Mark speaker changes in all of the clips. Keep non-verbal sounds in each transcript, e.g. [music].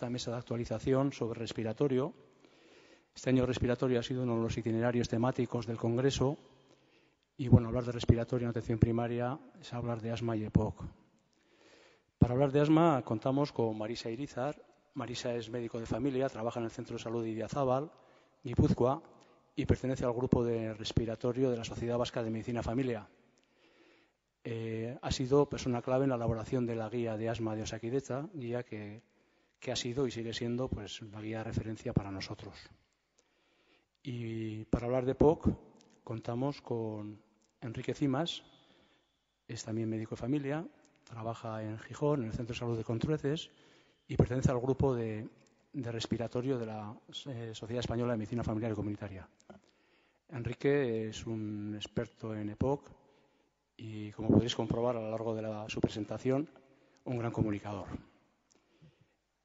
Speaker 1: esta mesa de actualización sobre respiratorio. Este año respiratorio ha sido uno de los itinerarios temáticos del Congreso y bueno, hablar de respiratorio en atención primaria es hablar de asma y EPOC. Para hablar de asma contamos con Marisa Irizar. Marisa es médico de familia, trabaja en el Centro de Salud de Idiazábal, Guipúzcoa, y pertenece al grupo de respiratorio de la Sociedad Vasca de Medicina Familia. Eh, ha sido persona clave en la elaboración de la guía de asma de Osaquideta, guía que que ha sido y sigue siendo pues, una guía de referencia para nosotros. Y para hablar de EPOC contamos con Enrique Cimas, es también médico de familia, trabaja en Gijón, en el Centro de Salud de Contrueces, y pertenece al grupo de, respiratorio de la eh, Sociedad Española de Medicina Familiar y Comunitaria. Enrique es un experto en EPOC y, como podéis comprobar a lo largo de su presentación, un gran comunicador.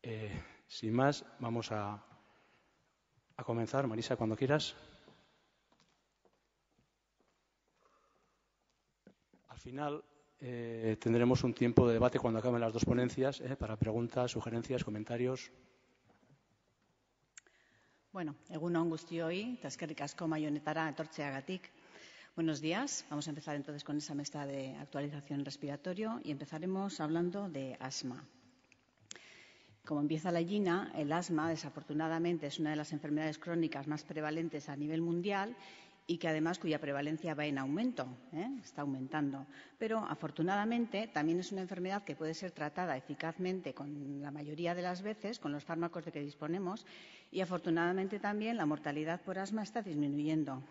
Speaker 1: Eh, sin más, vamos a, comenzar. Marisa, cuando quieras. Al final eh, tendremos un tiempo de debate cuando acaben las dos ponencias eh, para preguntas, sugerencias, comentarios.
Speaker 2: Bueno, egunon guztioi, taskerrik asko maionetara etortzeagatik. Buenos días. Vamos a empezar entonces con esa mesa de actualización respiratorio y empezaremos hablando de asma. Como empieza la Gina, el asma, desafortunadamente, es una de las enfermedades crónicas más prevalentes a nivel mundial y que además cuya prevalencia va en aumento, ¿eh? está aumentando. Pero afortunadamente también es una enfermedad que puede ser tratada eficazmente con la mayoría de las veces con los fármacos de que disponemos y afortunadamente también la mortalidad por asma está disminuyendo.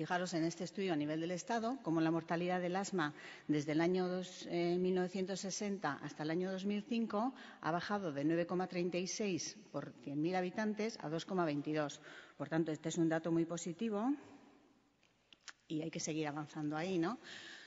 Speaker 2: Fijaros en este estudio a nivel del Estado, como la mortalidad del asma desde el año 1960 eh, hasta el año 2005 ha bajado de 9,36 por 100.000 habitantes a 2,22. Por tanto, este es un dato muy positivo y hay que seguir avanzando ahí, ¿no?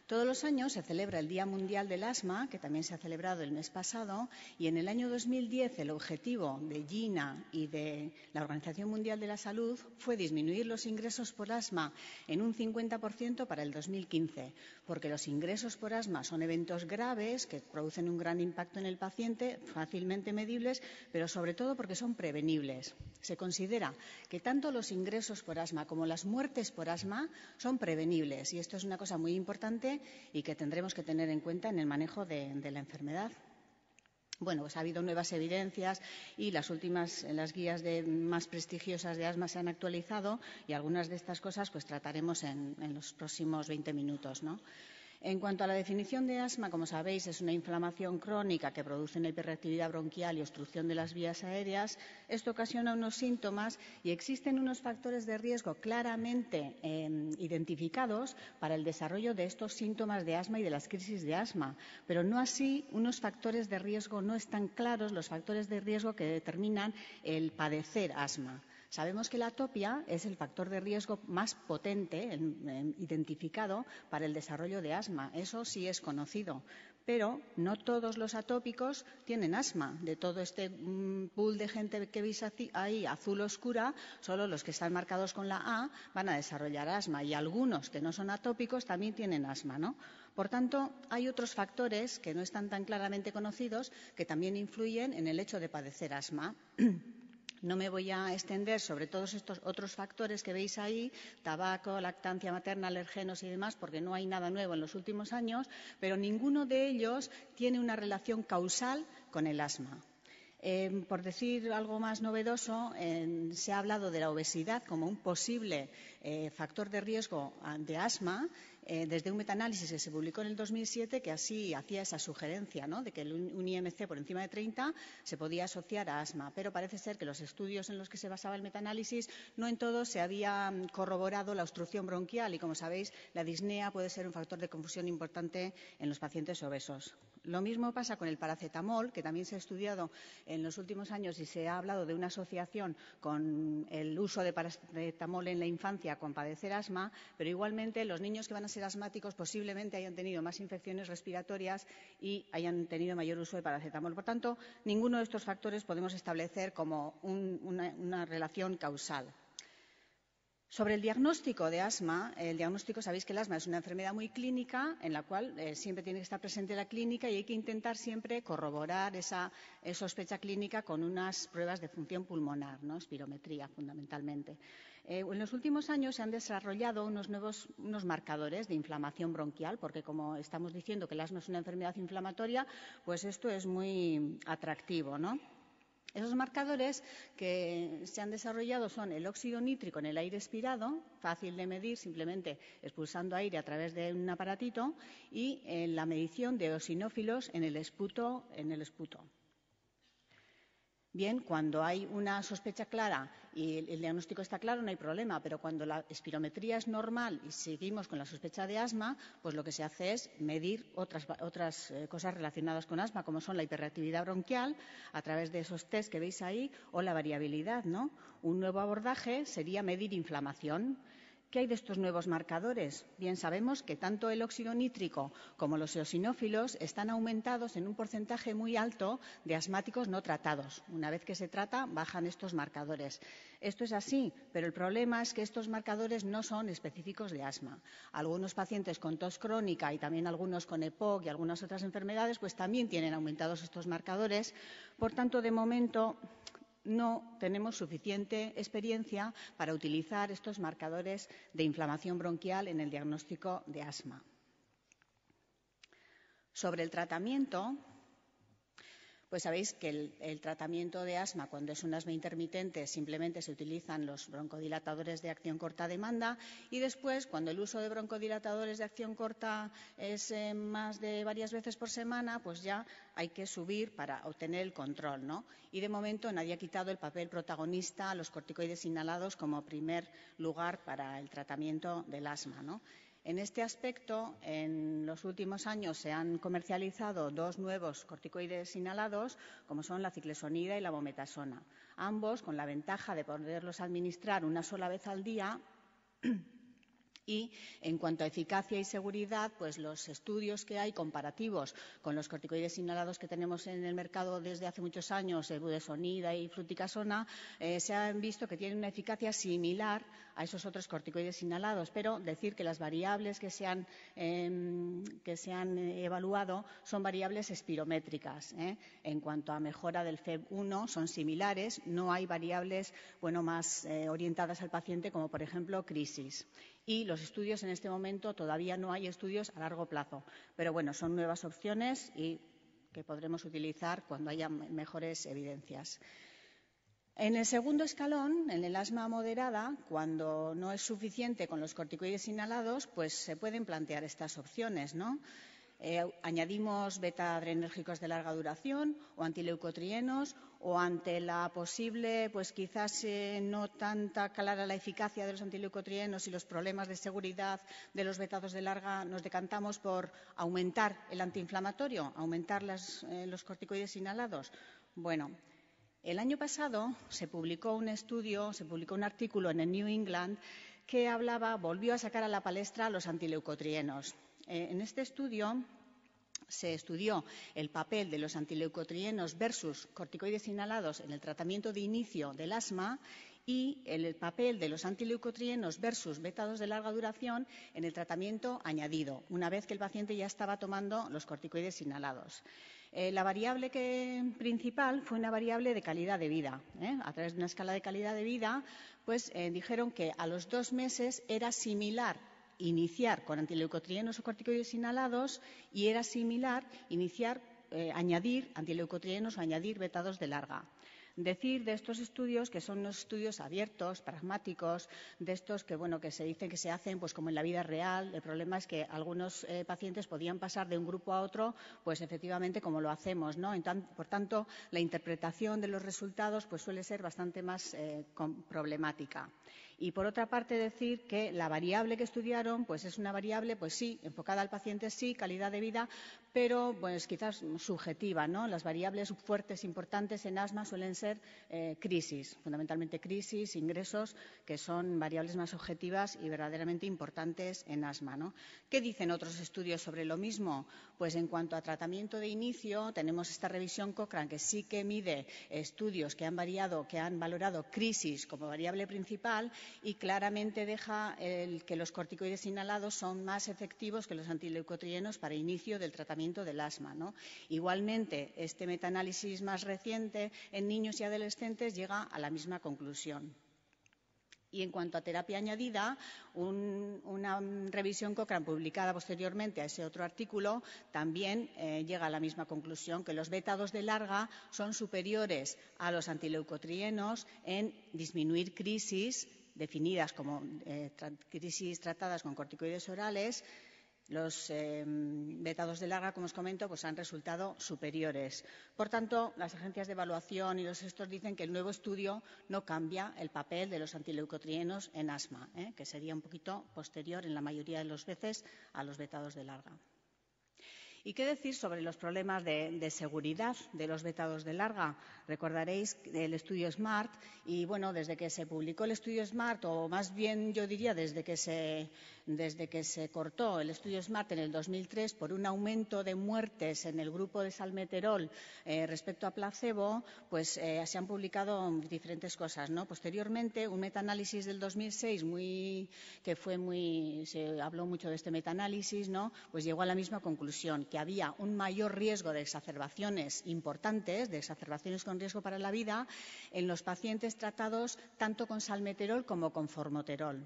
Speaker 2: Todos los años se celebra el Día Mundial del Asma, que también se ha celebrado el mes pasado, y en el año 2010 el objetivo de GINA y de la Organización Mundial de la Salud fue disminuir los ingresos por asma en un 50% para el 2015, porque los ingresos por asma son eventos graves que producen un gran impacto en el paciente, fácilmente medibles, pero sobre todo porque son prevenibles. Se considera que tanto los ingresos por asma como las muertes por asma son prevenibles y esto es una cosa muy importante y que tendremos que tener en cuenta en el manejo de, la enfermedad. Bueno, pues ha habido nuevas evidencias y las últimas, las guías de, más prestigiosas de asma se han actualizado y algunas de estas cosas pues trataremos en, en los próximos 20 minutos, ¿no? En cuanto a la definición de asma, como sabéis, es una inflamación crónica que produce una hiperreactividad bronquial y obstrucción de las vías aéreas. Esto ocasiona unos síntomas y existen unos factores de riesgo claramente em, identificados para el desarrollo de estos síntomas de asma y de las crisis de asma. Pero no así, unos factores de riesgo no están claros, los factores de riesgo que determinan el padecer asma. Sabemos que la atopia es el factor de riesgo más potente identificado para el desarrollo de asma. Eso sí es conocido. Pero no todos los atópicos tienen asma. De todo este mm, pool de gente que veis ahí azul oscura, solo los que están marcados con la A van a desarrollar asma. Y algunos que no son atópicos también tienen asma, ¿no? Por tanto, hay otros factores que no están tan claramente conocidos que también influyen en el hecho de padecer asma. [clears throat] No me voy a extender sobre todos estos otros factores que veis ahí, tabaco, lactancia materna, alergenos y demás, porque no hay nada nuevo en los últimos años, pero ninguno de ellos tiene una relación causal con el asma. Em, por decir algo más novedoso, se ha hablado de la obesidad como un posible eh, factor de riesgo ah, de asma eh, desde un metaanálisis que se publicó en el 2007 que así hacía esa sugerencia ¿no? de que un IMC por encima de 30 se podía asociar a asma, pero parece ser que los estudios en los que se basaba el metaanálisis no en todos se había mm, corroborado la obstrucción bronquial y, como sabéis, la disnea puede ser un factor de confusión importante en los pacientes obesos. Lo mismo pasa con el paracetamol, que también se ha estudiado en los últimos años y se ha hablado de una asociación con el uso de paracetamol en la infancia con padecer asma, pero igualmente los niños que van a ser asmáticos posiblemente hayan tenido más infecciones respiratorias y hayan tenido mayor uso de paracetamol. Por tanto, ninguno de estos factores podemos establecer como una, relación causal. Sobre el diagnóstico de asma, el diagnóstico, sabéis que el asma es una enfermedad muy clínica en la cual eh, siempre tiene que estar presente la clínica y hay que intentar siempre corroborar esa eh, sospecha clínica con unas pruebas de función pulmonar, ¿no? espirometría fundamentalmente. Eh, en los últimos años se han desarrollado unos nuevos marcadores de inflamación bronquial, porque como estamos diciendo que el asma es una enfermedad inflamatoria, pues esto es muy atractivo, ¿no? Esos marcadores que se han desarrollado son el óxido nítrico en el aire expirado, fácil de medir simplemente expulsando aire a través de un aparatito, y eh, la medición de osinófilos en el esputo. En el esputo. Bien, cuando hay una sospecha clara y el, diagnóstico está claro, no hay problema, pero cuando la espirometría es normal y seguimos con la sospecha de asma, pues lo que se hace es medir otras, eh, cosas relacionadas con asma, como son la hiperreactividad bronquial, a través de esos test que veis ahí, o la variabilidad, ¿no? Un nuevo abordaje sería medir inflamación. ¿Qué hay de estos nuevos marcadores? Bien sabemos que tanto el óxido nítrico como los eosinófilos están aumentados en un porcentaje muy alto de asmáticos no tratados. Una vez que se trata, bajan estos marcadores. Esto es así, pero el problema es que estos marcadores no son específicos de asma. Algunos pacientes con tos crónica y también algunos con EPOC y algunas otras enfermedades, pues también tienen aumentados estos marcadores. Por tanto, de momento, no tenemos suficiente experiencia para utilizar estos marcadores de inflamación bronquial en el diagnóstico de asma. Sobre el tratamiento, pues sabéis que el, tratamiento de asma, cuando es un asma intermitente, simplemente se utilizan los broncodilatadores de acción corta demanda y después, cuando el uso de broncodilatadores de acción corta es eh, más de varias veces por semana, pues ya hay que subir para obtener el control, Y de momento nadie ha quitado el papel protagonista a los corticoides inhalados como primer lugar para el tratamiento del asma, ¿no? En este aspecto, en los últimos años se han comercializado dos nuevos corticoides inhalados, como son la ciclesonida y la vometasona. ambos con la ventaja de poderlos administrar una sola vez al día y en cuanto a eficacia y seguridad, pues los estudios que hay comparativos con los corticoides inhalados que tenemos en el mercado desde hace muchos años, eh, budesonida y fruticasona, eh, se han visto que tienen una eficacia similar a esos otros corticoides inhalados, pero decir que las variables que se han, em, eh, evaluado son variables espirométricas. En cuanto a mejora del FEB1, son similares, no hay variables bueno, más orientadas al paciente, como por ejemplo crisis y los estudios en este momento todavía no hay estudios a largo plazo. Pero bueno, son nuevas opciones y que podremos utilizar cuando haya mejores evidencias. En el segundo escalón, en el asma moderada, cuando no es suficiente con los corticoides inhalados, pues se pueden plantear estas opciones, ¿no? Eh, añadimos beta adrenérgicos de larga duración o antileucotrienos o ante la posible, pues quizás eh, no tanta clara la eficacia de los antileucotrienos y los problemas de seguridad de los vetados de larga, nos decantamos por aumentar el antiinflamatorio, aumentar eh, los corticoides inhalados. Bueno, el año pasado se publicó un estudio, se publicó un artículo en el New England que hablaba, volvió a sacar a la palestra los antileucotrienos. Eh, en este estudio se estudió el papel de los antileucotrienos versus corticoides inhalados en el tratamiento de inicio del asma y el papel de los antileucotrienos versus betados de larga duración en el tratamiento añadido, una vez que el paciente ya estaba tomando los corticoides inhalados. Eh, la variable principal fue una variable de calidad de vida. ¿eh? A través de una escala de calidad de vida, pues dijeron que a los dos meses era similar iniciar con antileucotrienos o corticoides inhalados y era similar iniciar, eh, añadir antileucotrienos o añadir vetados de larga. Decir de estos estudios que son unos estudios abiertos, pragmáticos, de estos que bueno que se dicen que se hacen pues como en la vida real. El problema es que algunos eh, pacientes podían pasar de un grupo a otro, pues efectivamente como lo hacemos, ¿no? por tanto, la interpretación de los resultados pues, suele ser bastante más eh, problemática. Y por otra parte decir que la variable que estudiaron pues es una variable pues sí, enfocada al paciente sí, calidad de vida, pero pues quizás subjetiva, ¿no? Las variables fuertes importantes en asma suelen ser eh, crisis, fundamentalmente crisis, ingresos, que son variables más objetivas y verdaderamente importantes en asma, ¿no? ¿Qué dicen otros estudios sobre lo mismo? Pues en cuanto a tratamiento de inicio, tenemos esta revisión Cochrane que sí que mide estudios que han variado, que han valorado crisis como variable principal y claramente deja que los corticoides inhalados son más efectivos que los antileucotrienos para inicio del tratamiento del asma. ¿no? Igualmente, este metaanálisis más reciente en niños y adolescentes llega a la misma conclusión. Y en cuanto a terapia añadida, una revisión Cochrane publicada posteriormente a ese otro artículo también eh, llega a la misma conclusión, que los betados de larga son superiores a los antileucotrienos en disminuir crisis definidas como eh, crisis tratadas con corticoides orales, los vetados eh, de larga, como os comento, pues han resultado superiores. Por tanto, las agencias de evaluación y los gestores dicen que el nuevo estudio no cambia el papel de los antileucotrienos en asma, ¿eh? que sería un poquito posterior en la mayoría de las veces a los vetados de larga. ¿Y qué decir sobre los problemas de, seguridad de los vetados de larga? Recordaréis el estudio SMART y, bueno, desde que se publicó el estudio SMART, o más bien yo diría desde que se, desde que se cortó el estudio SMART en el 2003 por un aumento de muertes en el grupo de salmeterol eh, respecto a placebo, pues eh, se han publicado diferentes cosas. ¿no? Posteriormente, un metaanálisis del 2006 muy, que fue muy, se habló mucho de este metaanálisis, ¿no? pues llegó a la misma conclusión que había un mayor riesgo de exacerbaciones importantes, de exacerbaciones con riesgo para la vida, en los pacientes tratados tanto con salmeterol como con formoterol.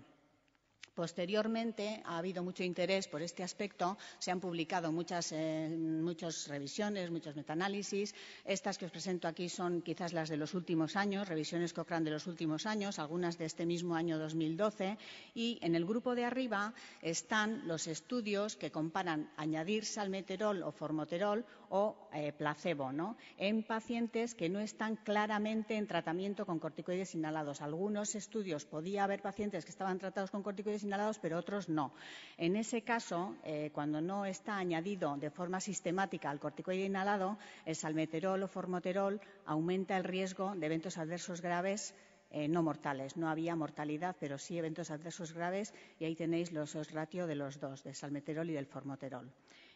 Speaker 2: Posteriormente ha habido mucho interés por este aspecto, se han publicado muchas, eh, muchas revisiones, muchos metaanálisis. Estas que os presento aquí son quizás las de los últimos años, revisiones Cochrane de los últimos años, algunas de este mismo año 2012. Y en el grupo de arriba están los estudios que comparan añadir salmeterol o formoterol o eh, placebo, ¿no? En pacientes que no están claramente en tratamiento con corticoides inhalados. Algunos estudios podía haber pacientes que estaban tratados con corticoides inhalados, pero otros no. En ese caso, eh, cuando no está añadido de forma sistemática al corticoide inhalado, el salmeterol o formoterol aumenta el riesgo de eventos adversos graves eh, no mortales. No había mortalidad, pero sí eventos adversos graves y ahí tenéis los ratio de los dos, del salmeterol y del formoterol.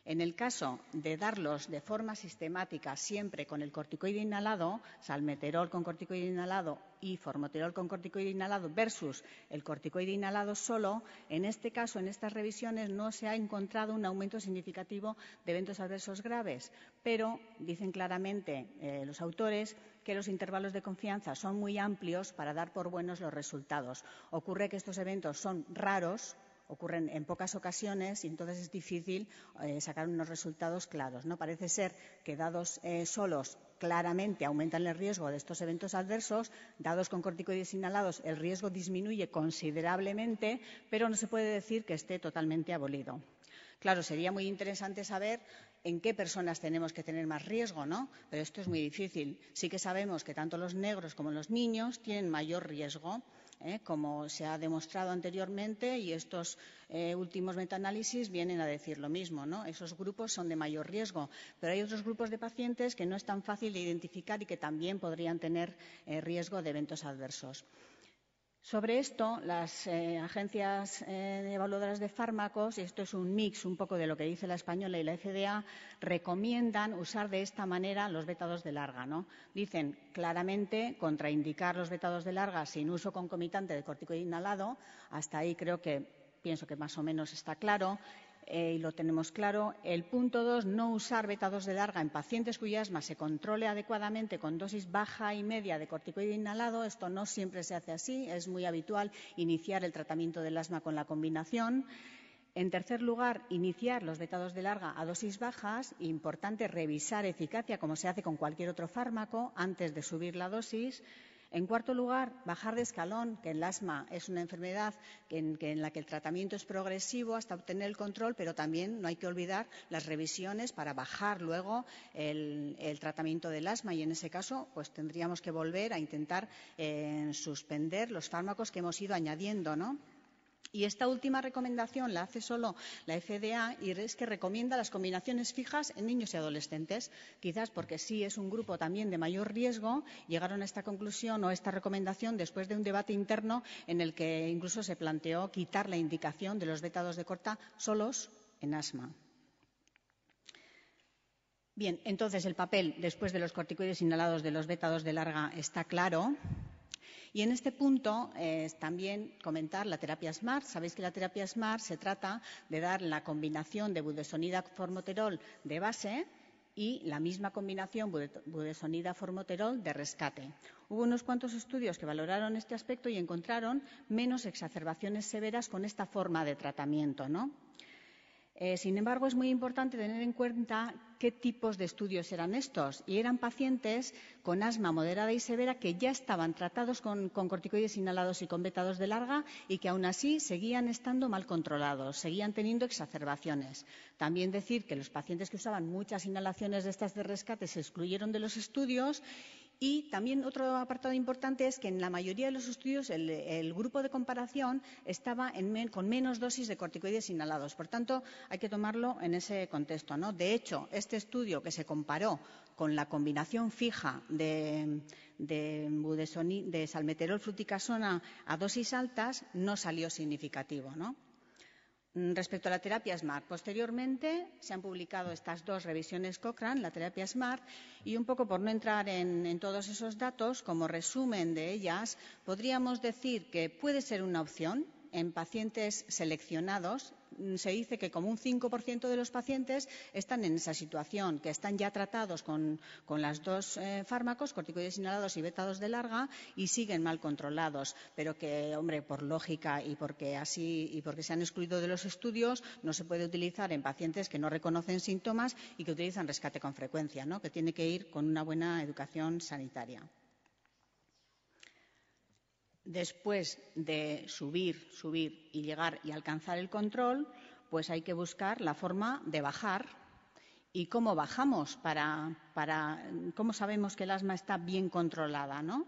Speaker 2: En el caso de darlos de forma sistemática siempre con el corticoide inhalado, salmeterol con corticoide inhalado y formoterol con corticoide inhalado versus el corticoide inhalado solo, en este caso, en estas revisiones, no se ha encontrado un aumento significativo de eventos adversos graves. Pero dicen claramente eh, los autores que los intervalos de confianza son muy amplios para dar por buenos los resultados. Ocurre que estos eventos son raros, ocurren en pocas ocasiones y entonces es difícil eh, sacar unos resultados claros. ¿no? Parece ser que dados eh, solos claramente aumentan el riesgo de estos eventos adversos, dados con corticoides inhalados el riesgo disminuye considerablemente, pero no se puede decir que esté totalmente abolido. Claro, sería muy interesante saber en qué personas tenemos que tener más riesgo, ¿no? Pero esto es muy difícil. Sí que sabemos que tanto los negros como los niños tienen mayor riesgo ¿eh? como se ha demostrado anteriormente y estos eh, últimos metaanálisis vienen a decir lo mismo. ¿no? Esos grupos son de mayor riesgo, pero hay otros grupos de pacientes que no es tan fácil de identificar y que también podrían tener eh, riesgo de eventos adversos. Sobre esto, las eh, agencias eh, evaluadoras de fármacos, y esto es un mix un poco de lo que dice la española y la FDA, recomiendan usar de esta manera los vetados de larga. Dicen claramente contraindicar los vetados de larga sin uso concomitante de corticoide inhalado. Hasta ahí creo que pienso que más o menos está claro. Eh, y lo tenemos claro. El punto dos, no usar betados de larga en pacientes cuya asma se controle adecuadamente con dosis baja y media de corticoide inhalado. Esto no siempre se hace así. Es muy habitual iniciar el tratamiento del asma con la combinación. En tercer lugar, iniciar los vetados de larga a dosis bajas. Importante revisar eficacia, como se hace con cualquier otro fármaco, antes de subir la dosis. En cuarto lugar, bajar de escalón, que el asma es una enfermedad en, la que el tratamiento es progresivo hasta obtener el control, pero también no hay que olvidar las revisiones para bajar luego el, tratamiento del asma y en ese caso pues tendríamos que volver a intentar eh, suspender los fármacos que hemos ido añadiendo, ¿no? Y esta última recomendación la hace solo la FDA y es que recomienda las combinaciones fijas en niños y adolescentes. Quizás porque sí es un grupo también de mayor riesgo, llegaron a esta conclusión o esta recomendación después de un debate interno en el que incluso se planteó quitar la indicación de los vetados de corta solos en asma. Bien, entonces el papel después de los corticoides inhalados de los vetados de larga está claro. Y en este punto es eh, también comentar la terapia SMART. Sabéis que la terapia SMART se trata de dar la combinación de budesonida formoterol de base y la misma combinación budesonida-formoterol de rescate. Hubo unos cuantos estudios que valoraron este aspecto y encontraron menos exacerbaciones severas con esta forma de tratamiento, ¿no? Eh, sin embargo, es muy importante tener en cuenta qué tipos de estudios eran estos. Y eran pacientes con asma moderada y severa que ya estaban tratados con, corticoides inhalados y con betados de larga y que aún así seguían estando mal controlados, seguían teniendo exacerbaciones. También decir que los pacientes que usaban muchas inhalaciones de estas de rescate se excluyeron de los estudios y también otro apartado importante es que en la mayoría de los estudios el, grupo de comparación estaba con menos dosis de corticoides inhalados. Por tanto, hay que tomarlo en ese contexto. De hecho, este estudio que se comparó con la combinación fija de, salmeterol fruticasona a dosis altas no salió significativo. ¿no? Mm, respecto a la terapia SMART, posteriormente se han publicado estas dos revisiones Cochrane, la terapia SMART, y un poco por no entrar en, en, todos esos datos, como resumen de ellas, podríamos decir que puede ser una opción en pacientes seleccionados Mm, se dice que como un 5% de los pacientes están en esa situación, que están ya tratados con, los las dos eh, fármacos, corticoides inhalados y vetados de larga, y siguen mal controlados, pero que, hombre, por lógica y porque así y porque se han excluido de los estudios, no se puede utilizar en pacientes que no reconocen síntomas y que utilizan rescate con frecuencia, ¿no? que tiene que ir con una buena educación sanitaria después de subir, subir y llegar y alcanzar el control, pues hay que buscar la forma de bajar. ¿Y cómo bajamos? Para, para, ¿Cómo sabemos que el asma está bien controlada? ¿no?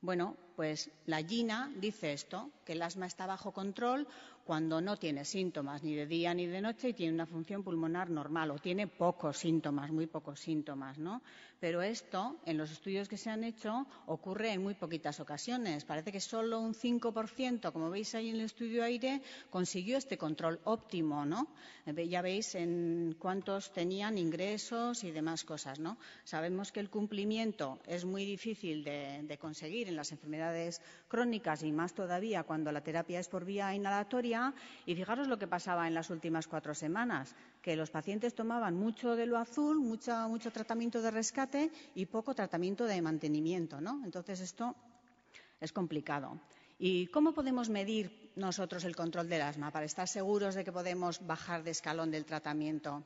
Speaker 2: Bueno, pues la GINA dice esto, que el asma está bajo control cuando no tiene síntomas ni de día ni de noche y tiene una función pulmonar normal o tiene pocos síntomas, muy pocos síntomas, ¿no? Pero esto, en los estudios que se han hecho, ocurre en muy poquitas ocasiones. Parece que solo un 5%, como veis ahí en el estudio aire, consiguió este control óptimo, ¿no? Eh, ya veis en cuántos tenían ingresos y demás cosas, ¿no? Sabemos que el cumplimiento es muy difícil de, de conseguir en las enfermedades crónicas y más todavía cuando la terapia es por vía inhalatoria. Y fijaros lo que pasaba en las últimas cuatro semanas, que los pacientes tomaban mucho de lo azul, mucho, tratamiento de rescate y poco tratamiento de mantenimiento. Entonces esto es complicado. ¿Y cómo podemos medir nosotros el control del asma para estar seguros de que podemos bajar de escalón del tratamiento?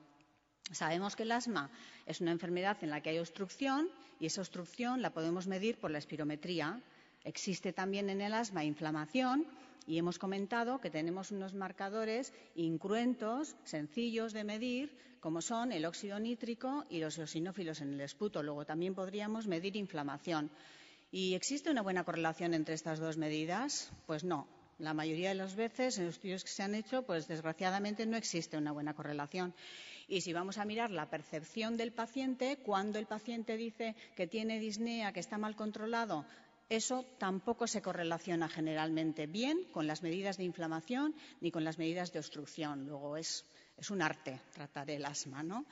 Speaker 2: Sabemos que el asma es una enfermedad en la que hay obstrucción y esa obstrucción la podemos medir por la espirometría. Existe también en el asma inflamación y hemos comentado que tenemos unos marcadores incruentos, sencillos de medir, como son el óxido nítrico y los eosinófilos en el esputo. Luego también podríamos medir inflamación. ¿Y existe una buena correlación entre estas dos medidas? Pues no. La mayoría de las veces en los estudios que se han hecho, pues desgraciadamente no existe una buena correlación. Y si vamos a mirar la percepción del paciente, cuando el paciente dice que tiene disnea, que está mal controlado, eso tampoco se correlaciona generalmente bien con las medidas de inflamación ni con las medidas de obstrucción. Luego es, un arte tratar el asma, ¿no?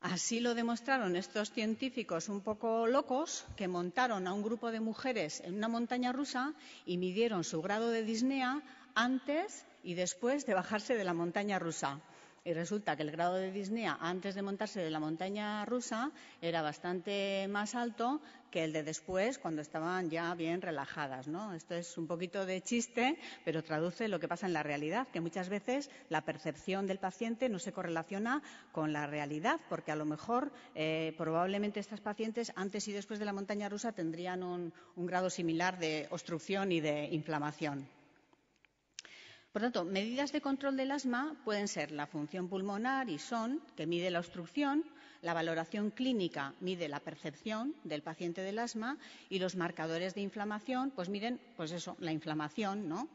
Speaker 2: Así lo demostraron estos científicos un poco locos que montaron a un grupo de mujeres en una montaña rusa y midieron su grado de disnea antes y después de bajarse de la montaña rusa y resulta que el grado de disnea antes de montarse de la montaña rusa era bastante más alto que el de después cuando estaban ya bien relajadas, Esto es un poquito de chiste, pero traduce lo que pasa en la realidad, que muchas veces la percepción del paciente no se correlaciona con la realidad, porque a lo mejor eh, probablemente estas pacientes antes y después de la montaña rusa tendrían un grado similar de obstrucción y de inflamación. Por tanto, medidas de control del asma pueden ser la función pulmonar y son, que mide la obstrucción, la valoración clínica mide la percepción del paciente del asma y los marcadores de inflamación, pues miren, pues eso, la inflamación, ¿no?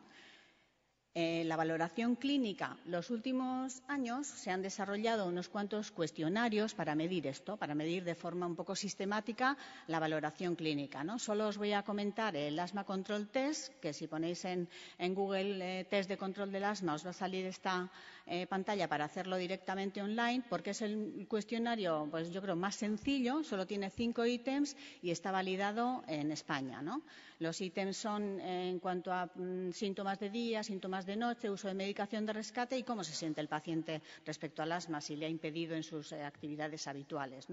Speaker 2: Eh, la valoración clínica, los últimos años se han desarrollado unos cuantos cuestionarios para medir esto, para medir de forma un poco sistemática la valoración clínica. ¿no? Solo os voy a comentar el Asma Control Test, que si ponéis en, Google eh, test de control del asma os va a salir esta, eh, pantalla para hacerlo directamente online, porque es el cuestionario, pues yo creo, más sencillo, solo tiene cinco ítems y está validado en España. ¿no? Los ítems son eh, en cuanto a mm, síntomas de día, síntomas de noche, uso de medicación de rescate y cómo se siente el paciente respecto al asma, si le ha impedido en sus eh, actividades habituales.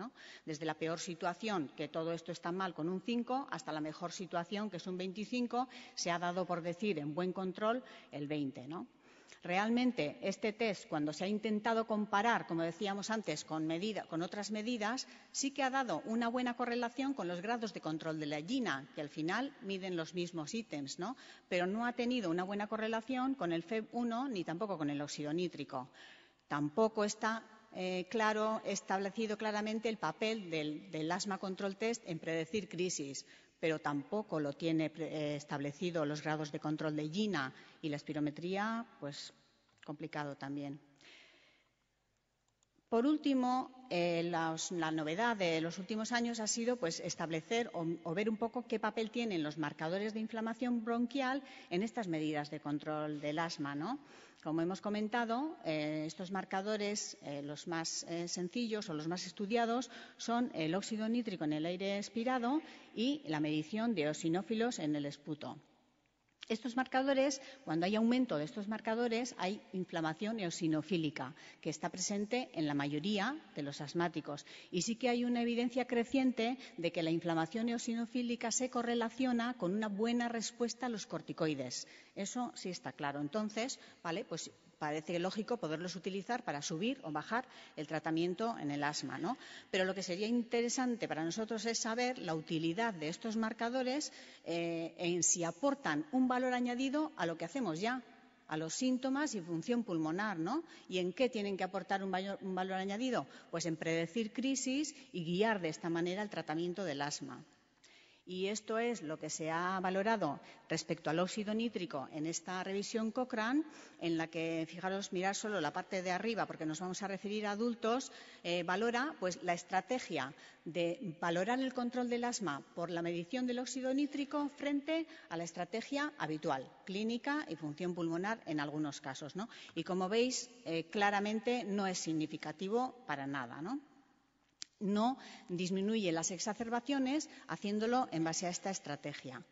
Speaker 2: Desde la peor situación, que todo esto está mal, con un 5, hasta la mejor situación, que es un 25, se ha dado por decir en buen control el 20. ¿no? Realmente, este test, cuando se ha intentado comparar, como decíamos antes, con, otras medidas, sí que ha dado una buena correlación con los grados de control de la gina, que al final miden los mismos ítems, ¿no? pero no ha tenido una buena correlación con el FEB1 ni tampoco con el óxido nítrico. Tampoco está eh, establecido claramente el papel del, del asma control test en predecir crisis pero tampoco lo tiene eh, establecido los grados de control de Gina y la espirometría, pues complicado también. Por último, eh, la, novedad de los últimos años ha sido pues, establecer o, ver un poco qué papel tienen los marcadores de inflamación bronquial en estas medidas de control del asma. Como hemos comentado, eh, estos marcadores, eh, los más sencillos o los más estudiados, son el óxido nítrico en el aire expirado y la medición de osinófilos en el esputo. Estos marcadores, cuando hay aumento de estos marcadores, hay inflamación eosinofílica, que está presente en la mayoría de los asmáticos. Y sí que hay una evidencia creciente de que la inflamación eosinofílica se correlaciona con una buena respuesta a los corticoides. Eso sí está claro. Entonces, vale, pues parece lógico poderlos utilizar para subir o bajar el tratamiento en el asma. ¿no? Pero lo que sería interesante para nosotros es saber la utilidad de estos marcadores eh, en si aportan un valor añadido a lo que hacemos ya a los síntomas y función pulmonar, ¿no? ¿Y en qué tienen que aportar un valor añadido? Pues en predecir crisis y guiar de esta manera el tratamiento del asma. Y esto es lo que se ha valorado respecto al óxido nítrico en esta revisión Cochrane, en la que, fijaros, mirar solo la parte de arriba, porque nos vamos a referir a adultos, eh, valora pues, la estrategia de valorar el control del asma por la medición del óxido nítrico frente a la estrategia habitual, clínica y función pulmonar en algunos casos. ¿no? Y como veis, eh, claramente no es significativo para nada. ¿no? no disminuye las exacerbaciones haciéndolo en base a esta estrategia.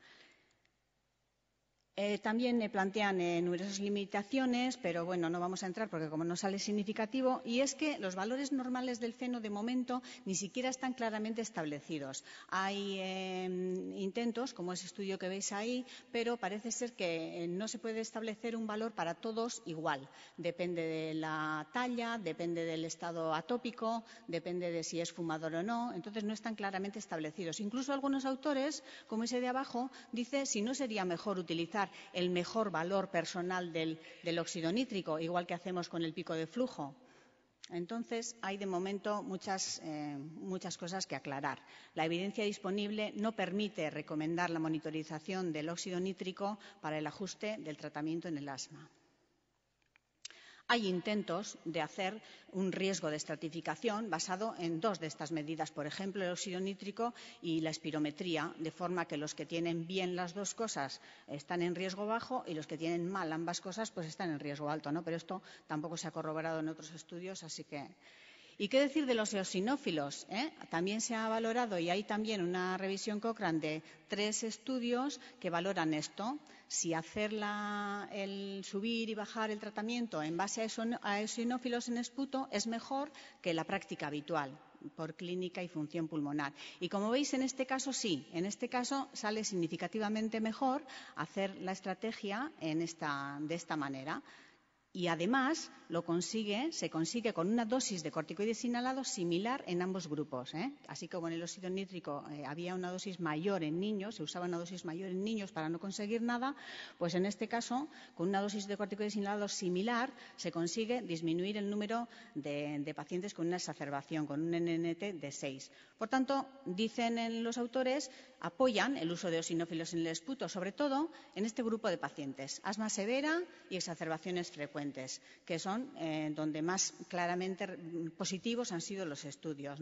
Speaker 2: Eh, también eh, plantean eh, numerosas limitaciones, pero bueno, no vamos a entrar porque como no sale significativo, y es que los valores normales del feno de momento ni siquiera están claramente establecidos. Hay em, intentos, como ese estudio que veis ahí, pero parece ser que no se puede establecer un valor para todos igual. Depende de la talla, depende del estado atópico, depende de si es fumador o no, entonces no están claramente establecidos. Incluso algunos autores, como ese de abajo, dice si no sería mejor utilizar el mejor valor personal del, óxido nítrico, igual que hacemos con el pico de flujo. Entonces, hay de momento muchas, eh, muchas, cosas que aclarar. La evidencia disponible no permite recomendar la monitorización del óxido nítrico para el ajuste del tratamiento en el asma. Hay intentos de hacer un riesgo de estratificación basado en dos de estas medidas, por ejemplo, el óxido nítrico y la espirometría, de forma que los que tienen bien las dos cosas están en riesgo bajo y los que tienen mal ambas cosas pues están en riesgo alto, ¿no? Pero esto tampoco se ha corroborado en otros estudios, así que ¿Y qué decir de los eosinófilos? Eh? También se ha valorado y hay también una revisión Cochrane de tres estudios que valoran esto. Si hacer el subir y bajar el tratamiento en base a, eosinófilos en esputo es mejor que la práctica habitual por clínica y función pulmonar. Y como veis, en este caso sí, en este caso sale significativamente mejor hacer la estrategia de esta manera y además lo consigue, se consigue con una dosis de corticoides inhalados similar en ambos grupos. ¿eh? Así como en el óxido nítrico eh, había una dosis mayor en niños, se usaba una dosis mayor en niños para no conseguir nada, pues en este caso, con una dosis de corticoides inhalados similar, se consigue disminuir el número de, pacientes con una exacerbación, con un NNT de 6. Por tanto, dicen en los autores apoyan el uso de osinófilos en el esputo, sobre todo en este grupo de pacientes, asma severa y exacerbaciones frecuentes, que son eh, donde más claramente positivos han sido los estudios.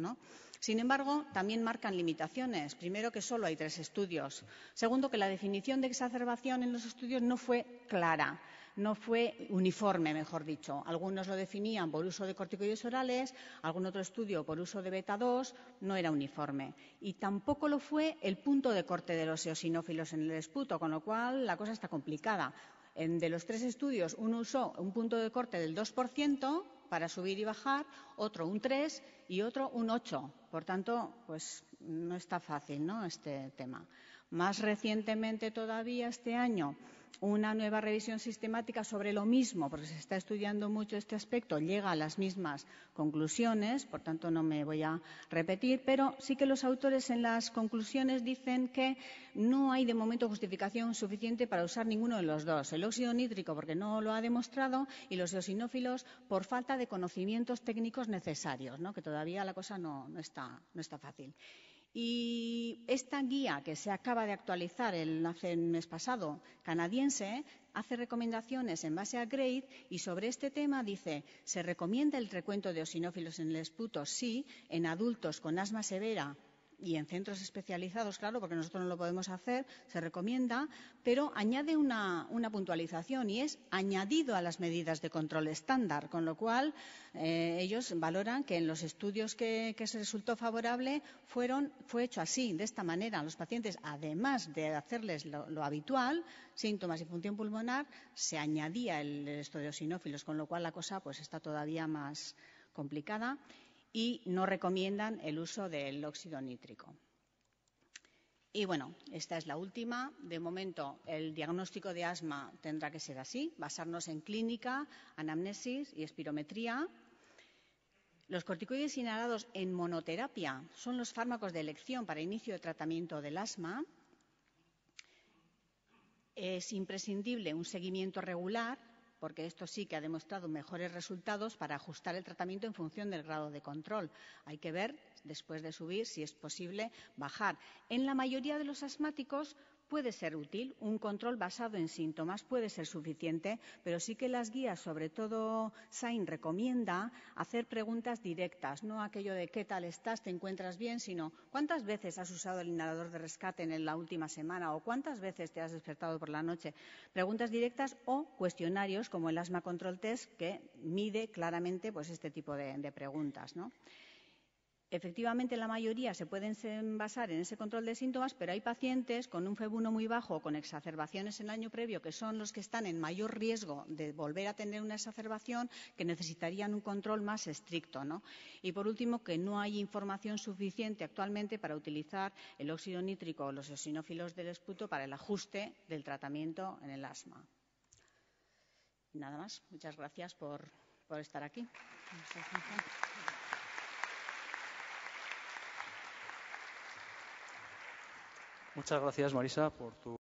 Speaker 2: Sin embargo, también marcan limitaciones. Primero, que solo hay tres estudios. Segundo, que la definición de exacerbación en los estudios no fue clara no fue uniforme, mejor dicho. Algunos lo definían por uso de corticoides orales, algún otro estudio por uso de beta-2, no era uniforme. Y tampoco lo fue el punto de corte de los eosinófilos en el esputo, con lo cual la cosa está complicada. de los tres estudios, uno usó un punto de corte del 2% para subir y bajar, otro un 3 y otro un 8. Por tanto, pues no está fácil ¿no? este tema. Más recientemente todavía, este año, una nueva revisión sistemática sobre lo mismo, porque se está estudiando mucho este aspecto, llega a las mismas conclusiones, por tanto no me voy a repetir, pero sí que los autores en las conclusiones dicen que no hay de momento justificación suficiente para usar ninguno de los dos, el óxido nítrico porque no lo ha demostrado y los eosinófilos por falta de conocimientos técnicos necesarios, que todavía la cosa no está fácil. Y esta guía que se acaba de actualizar el, mes pasado, canadiense, hace recomendaciones en base a GRADE y sobre este tema dice, se recomienda el recuento de osinófilos en el esputo, sí, en adultos con asma severa y en centros especializados, claro, porque nosotros no lo podemos hacer, se recomienda, pero añade una, puntualización y es añadido a las medidas de control estándar, con lo cual eh, ellos valoran que en los estudios que, se resultó favorable fueron, fue hecho así, de esta manera. A los pacientes, además de hacerles lo, habitual, síntomas y función pulmonar, se añadía el, estudio sinófilos, con lo cual la cosa pues está todavía más complicada y no recomiendan el uso del óxido nítrico. Y bueno, esta es la última. De momento, el diagnóstico de asma tendrá que ser así, basarnos en clínica, anamnesis y espirometría. Los corticoides inhalados en monoterapia son los fármacos de elección para inicio de tratamiento del asma. Es imprescindible un seguimiento regular porque esto sí que ha demostrado mejores resultados para ajustar el tratamiento en función del grado de control. Hay que ver, después de subir, si es posible bajar. En la mayoría de los asmáticos puede ser útil, un control basado en síntomas puede ser suficiente, pero sí que las guías, sobre todo Sain, recomienda hacer preguntas directas, no aquello de qué tal estás, te encuentras bien, sino cuántas veces has usado el inhalador de rescate en la última semana o cuántas veces te has despertado por la noche. Preguntas directas o cuestionarios como el Asma Control Test que mide claramente pues, este tipo de, preguntas. ¿no? Efectivamente, la mayoría se pueden basar en ese control de síntomas, pero hay pacientes con un febuno muy bajo o con exacerbaciones en el año previo, que son los que están en mayor riesgo de volver a tener una exacerbación, que necesitarían un control más estricto. ¿no? Y, por último, que no hay información suficiente actualmente para utilizar el óxido nítrico o los eosinófilos del esputo para el ajuste del tratamiento en el asma. nada más. Muchas gracias por, estar aquí.
Speaker 1: Muchas gracias, Marisa, por tu.